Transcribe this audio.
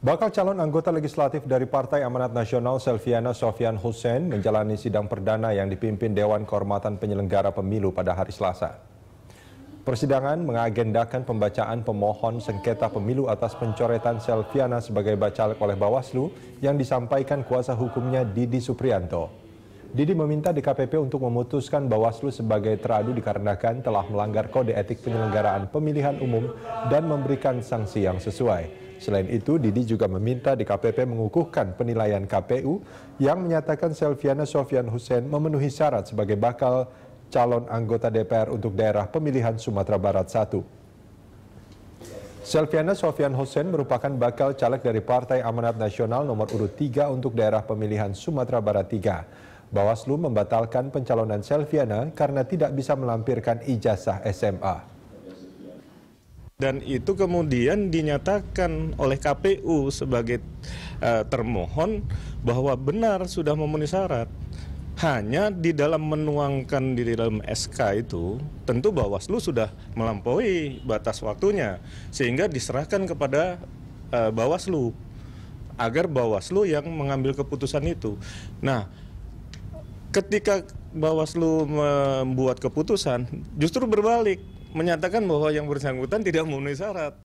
Bakal calon anggota legislatif dari Partai Amanat Nasional Selviana Sofian Hussein menjalani sidang perdana yang dipimpin Dewan Kehormatan Penyelenggara Pemilu pada hari Selasa. Persidangan mengagendakan pembacaan pemohon sengketa pemilu atas pencoretan Selviana sebagai bacalek oleh Bawaslu yang disampaikan kuasa hukumnya Didi Suprianto. Didi meminta DKPP untuk memutuskan Bawaslu sebagai teradu dikarenakan telah melanggar kode etik penyelenggaraan pemilihan umum dan memberikan sanksi yang sesuai. Selain itu, Didi juga meminta DKPP mengukuhkan penilaian KPU yang menyatakan Selviana Sofian Hussein memenuhi syarat sebagai bakal calon anggota DPR untuk daerah pemilihan Sumatera Barat 1. Selviana Sofian Hussein merupakan bakal caleg dari Partai Amanat Nasional nomor urut 3 untuk daerah pemilihan Sumatera Barat 3. Bawaslu membatalkan pencalonan Selviana karena tidak bisa melampirkan ijazah SMA dan itu kemudian dinyatakan oleh KPU sebagai uh, termohon bahwa benar sudah memenuhi syarat. Hanya di dalam menuangkan di dalam SK itu, tentu Bawaslu sudah melampaui batas waktunya, sehingga diserahkan kepada uh, Bawaslu agar Bawaslu yang mengambil keputusan itu. Nah, ketika Bawaslu membuat keputusan, justru berbalik menyatakan bahwa yang bersangkutan tidak memenuhi syarat